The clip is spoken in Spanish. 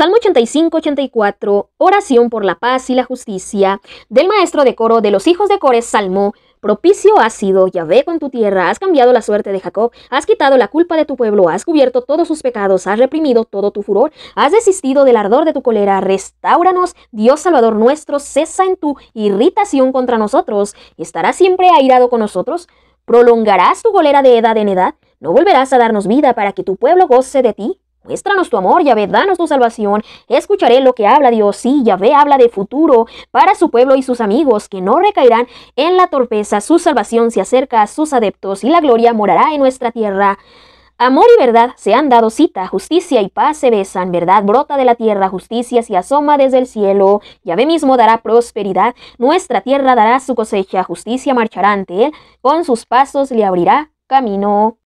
Salmo 85-84, oración por la paz y la justicia, del maestro de coro de los hijos de Cores, Salmo, propicio has sido Yahvé con tu tierra, has cambiado la suerte de Jacob, has quitado la culpa de tu pueblo, has cubierto todos sus pecados, has reprimido todo tu furor, has desistido del ardor de tu cólera, restauranos, Dios Salvador nuestro, cesa en tu irritación contra nosotros, ¿Y estarás siempre airado con nosotros, prolongarás tu cólera de edad en edad, no volverás a darnos vida para que tu pueblo goce de ti. Muéstranos tu amor, Yahvé, danos tu salvación. Escucharé lo que habla Dios. Sí, Yahvé habla de futuro para su pueblo y sus amigos, que no recaerán en la torpeza. Su salvación se acerca a sus adeptos y la gloria morará en nuestra tierra. Amor y verdad se han dado cita, justicia y paz se besan, verdad brota de la tierra, justicia se asoma desde el cielo, Yahvé mismo dará prosperidad, nuestra tierra dará su cosecha, justicia marchará ante él, con sus pasos le abrirá camino.